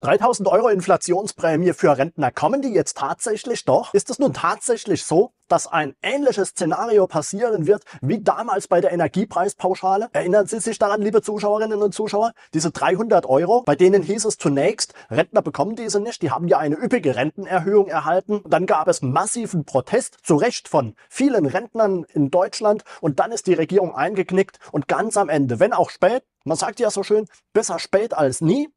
3000 Euro Inflationsprämie für Rentner, kommen die jetzt tatsächlich doch? Ist es nun tatsächlich so, dass ein ähnliches Szenario passieren wird wie damals bei der Energiepreispauschale? Erinnern Sie sich daran, liebe Zuschauerinnen und Zuschauer? Diese 300 Euro, bei denen hieß es zunächst, Rentner bekommen diese nicht, die haben ja eine üppige Rentenerhöhung erhalten. Dann gab es massiven Protest, zu Recht von vielen Rentnern in Deutschland. Und dann ist die Regierung eingeknickt und ganz am Ende, wenn auch spät, man sagt ja so schön, besser spät als nie,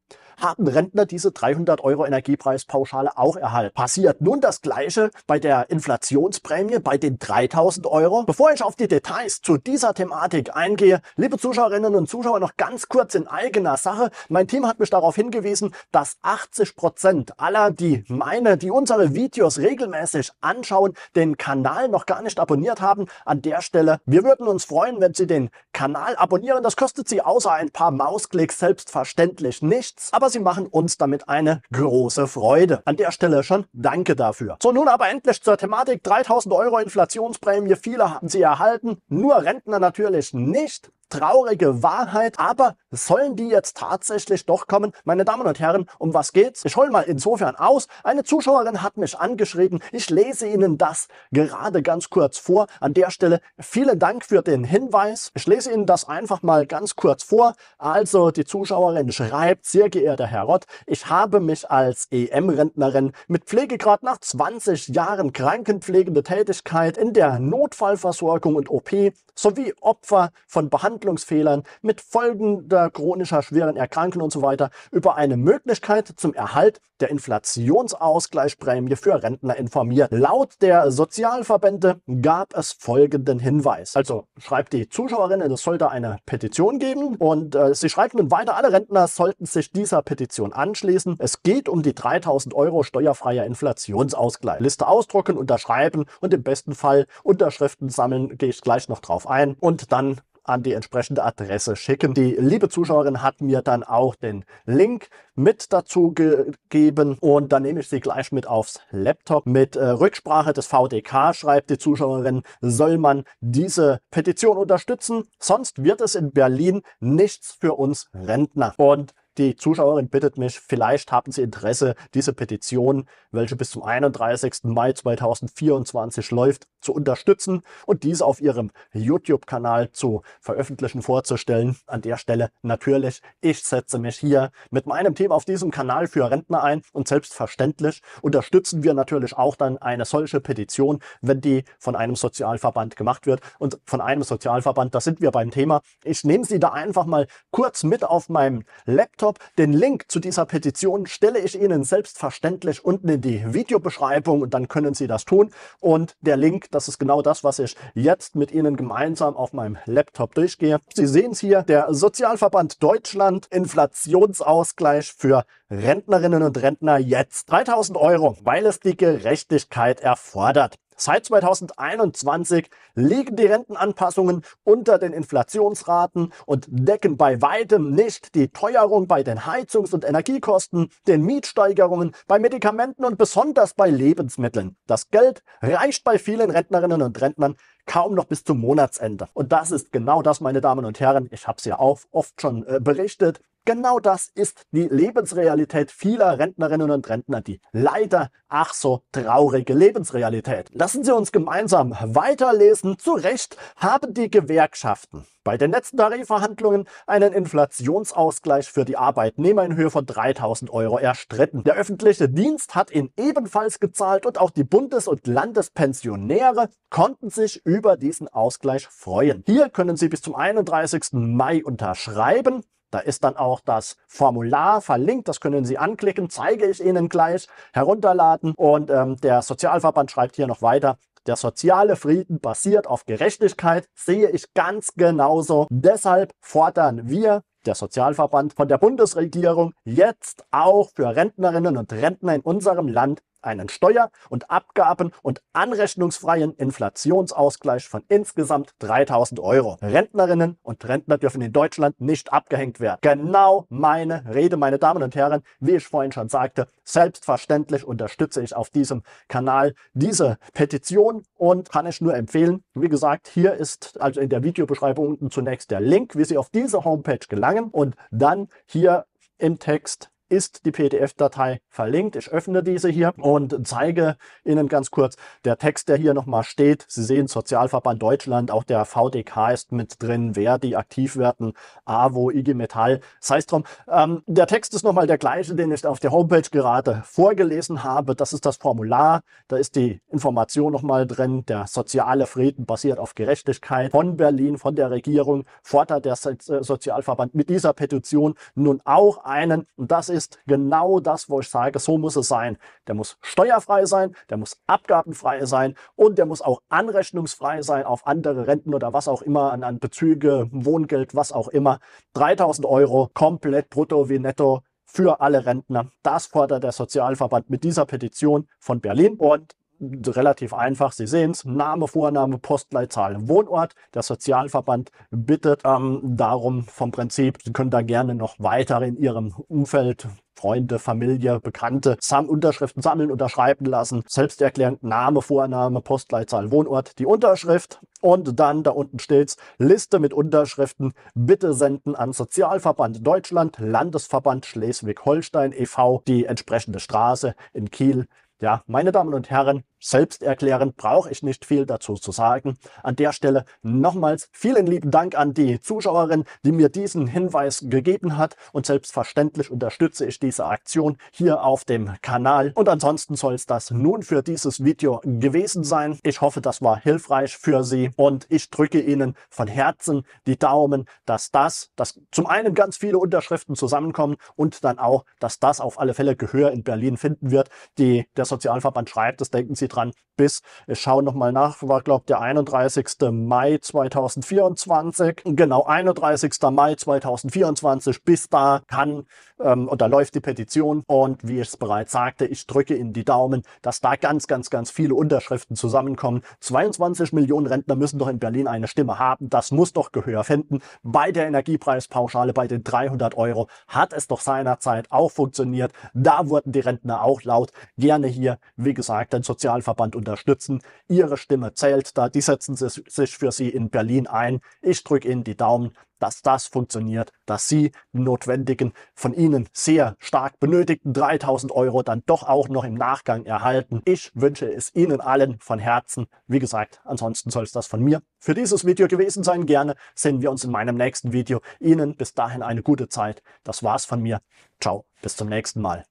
haben Rentner diese 300 Euro Energiepreispauschale auch erhalten. Passiert nun das Gleiche bei der Inflationsprämie bei den 3000 Euro? Bevor ich auf die Details zu dieser Thematik eingehe, liebe Zuschauerinnen und Zuschauer, noch ganz kurz in eigener Sache. Mein Team hat mich darauf hingewiesen, dass 80 Prozent aller, die meine, die unsere Videos regelmäßig anschauen, den Kanal noch gar nicht abonniert haben. An der Stelle, wir würden uns freuen, wenn Sie den Kanal abonnieren. Das kostet Sie außer ein paar Mausklicks selbstverständlich nichts, aber Sie machen uns damit eine große Freude. An der Stelle schon danke dafür. So, nun aber endlich zur Thematik 3000 Euro Inflationsprämie. Viele haben sie erhalten, nur Rentner natürlich nicht traurige Wahrheit, aber sollen die jetzt tatsächlich doch kommen? Meine Damen und Herren, um was geht's? Ich hol mal insofern aus. Eine Zuschauerin hat mich angeschrieben. Ich lese Ihnen das gerade ganz kurz vor. An der Stelle vielen Dank für den Hinweis. Ich lese Ihnen das einfach mal ganz kurz vor. Also die Zuschauerin schreibt, sehr geehrter Herr Rott, ich habe mich als EM-Rentnerin mit Pflegegrad nach 20 Jahren krankenpflegende Tätigkeit in der Notfallversorgung und OP sowie Opfer von Behandlung Handlungsfehlern, mit folgender chronischer schweren Erkrankung und so weiter über eine Möglichkeit zum Erhalt der Inflationsausgleichsprämie für Rentner informiert. Laut der Sozialverbände gab es folgenden Hinweis. Also schreibt die Zuschauerin, es sollte eine Petition geben und äh, sie schreibt nun weiter, alle Rentner sollten sich dieser Petition anschließen. Es geht um die 3000 Euro steuerfreier Inflationsausgleich. Liste ausdrucken, unterschreiben und im besten Fall Unterschriften sammeln, gehe ich gleich noch drauf ein und dann an die entsprechende Adresse schicken. Die liebe Zuschauerin hat mir dann auch den Link mit dazu gegeben und dann nehme ich sie gleich mit aufs Laptop. Mit äh, Rücksprache des VDK schreibt die Zuschauerin, soll man diese Petition unterstützen, sonst wird es in Berlin nichts für uns Rentner. Und die Zuschauerin bittet mich, vielleicht haben Sie Interesse, diese Petition, welche bis zum 31. Mai 2024 läuft, zu unterstützen und diese auf Ihrem YouTube-Kanal zu veröffentlichen, vorzustellen. An der Stelle natürlich, ich setze mich hier mit meinem Team auf diesem Kanal für Rentner ein und selbstverständlich unterstützen wir natürlich auch dann eine solche Petition, wenn die von einem Sozialverband gemacht wird. Und von einem Sozialverband, da sind wir beim Thema. Ich nehme Sie da einfach mal kurz mit auf meinem Laptop Laptop. Den Link zu dieser Petition stelle ich Ihnen selbstverständlich unten in die Videobeschreibung und dann können Sie das tun. Und der Link, das ist genau das, was ich jetzt mit Ihnen gemeinsam auf meinem Laptop durchgehe. Sie sehen es hier, der Sozialverband Deutschland, Inflationsausgleich für Rentnerinnen und Rentner jetzt 3000 Euro, weil es die Gerechtigkeit erfordert. Seit 2021 liegen die Rentenanpassungen unter den Inflationsraten und decken bei weitem nicht die Teuerung bei den Heizungs- und Energiekosten, den Mietsteigerungen, bei Medikamenten und besonders bei Lebensmitteln. Das Geld reicht bei vielen Rentnerinnen und Rentnern kaum noch bis zum Monatsende. Und das ist genau das, meine Damen und Herren. Ich habe es ja auch oft schon äh, berichtet. Genau das ist die Lebensrealität vieler Rentnerinnen und Rentner, die leider ach so traurige Lebensrealität. Lassen Sie uns gemeinsam weiterlesen. Zu Recht haben die Gewerkschaften bei den letzten Tarifverhandlungen einen Inflationsausgleich für die Arbeitnehmer in Höhe von 3000 Euro erstritten. Der öffentliche Dienst hat ihn ebenfalls gezahlt und auch die Bundes- und Landespensionäre konnten sich über diesen Ausgleich freuen. Hier können Sie bis zum 31. Mai unterschreiben. Da ist dann auch das Formular verlinkt, das können Sie anklicken, zeige ich Ihnen gleich, herunterladen. Und ähm, der Sozialverband schreibt hier noch weiter, der soziale Frieden basiert auf Gerechtigkeit, sehe ich ganz genauso. Deshalb fordern wir, der Sozialverband, von der Bundesregierung jetzt auch für Rentnerinnen und Rentner in unserem Land einen steuer- und abgaben- und anrechnungsfreien Inflationsausgleich von insgesamt 3000 Euro. Rentnerinnen und Rentner dürfen in Deutschland nicht abgehängt werden. Genau meine Rede, meine Damen und Herren. Wie ich vorhin schon sagte, selbstverständlich unterstütze ich auf diesem Kanal diese Petition und kann ich nur empfehlen. Wie gesagt, hier ist also in der Videobeschreibung unten zunächst der Link, wie Sie auf diese Homepage gelangen und dann hier im Text ist die PDF-Datei verlinkt. Ich öffne diese hier und zeige Ihnen ganz kurz der Text, der hier nochmal steht. Sie sehen Sozialverband Deutschland, auch der VDK ist mit drin, wer Verdi, Aktivwerten, AWO, IG Metall, sei es drum. Ähm, der Text ist nochmal der gleiche, den ich auf der Homepage gerade vorgelesen habe. Das ist das Formular, da ist die Information nochmal drin. Der soziale Frieden basiert auf Gerechtigkeit von Berlin, von der Regierung, fordert der äh, Sozialverband mit dieser Petition nun auch einen, und das ist ist genau das, wo ich sage, so muss es sein. Der muss steuerfrei sein, der muss abgabenfrei sein und der muss auch anrechnungsfrei sein auf andere Renten oder was auch immer, an, an Bezüge, Wohngeld, was auch immer. 3000 Euro komplett brutto wie netto für alle Rentner. Das fordert der Sozialverband mit dieser Petition von Berlin. Und relativ einfach, Sie sehen es, Name, Vorname, Postleitzahl, Wohnort. Der Sozialverband bittet ähm, darum vom Prinzip, Sie können da gerne noch weiter in Ihrem Umfeld Freunde, Familie, Bekannte sam Unterschriften sammeln, unterschreiben lassen. Selbsterklärend Name, Vorname, Postleitzahl, Wohnort, die Unterschrift. Und dann da unten steht's, Liste mit Unterschriften bitte senden an Sozialverband Deutschland, Landesverband Schleswig-Holstein e.V., die entsprechende Straße in Kiel. Ja, meine Damen und Herren, Selbsterklärend brauche ich nicht viel dazu zu sagen. An der Stelle nochmals vielen lieben Dank an die Zuschauerin, die mir diesen Hinweis gegeben hat. Und selbstverständlich unterstütze ich diese Aktion hier auf dem Kanal. Und ansonsten soll es das nun für dieses Video gewesen sein. Ich hoffe, das war hilfreich für Sie. Und ich drücke Ihnen von Herzen die Daumen, dass das, dass zum einen ganz viele Unterschriften zusammenkommen und dann auch, dass das auf alle Fälle Gehör in Berlin finden wird. Die, der Sozialverband schreibt, das denken Sie dran bis, ich äh, schaue nochmal nach, war glaube der 31. Mai 2024. Genau, 31. Mai 2024. Bis da kann ähm, und da läuft die Petition. Und wie ich es bereits sagte, ich drücke Ihnen die Daumen, dass da ganz, ganz, ganz viele Unterschriften zusammenkommen. 22 Millionen Rentner müssen doch in Berlin eine Stimme haben. Das muss doch Gehör finden. Bei der Energiepreispauschale, bei den 300 Euro, hat es doch seinerzeit auch funktioniert. Da wurden die Rentner auch laut. Gerne hier, wie gesagt, den Sozialverband unterstützen. Ihre Stimme zählt da. Die setzen sich für Sie in Berlin ein. Ich drücke Ihnen die Daumen, dass das funktioniert, dass Sie die notwendigen, von Ihnen sehr stark benötigten 3000 Euro dann doch auch noch im Nachgang erhalten. Ich wünsche es Ihnen allen von Herzen. Wie gesagt, ansonsten soll es das von mir für dieses Video gewesen sein. Gerne sehen wir uns in meinem nächsten Video. Ihnen bis dahin eine gute Zeit. Das war's von mir. Ciao, bis zum nächsten Mal.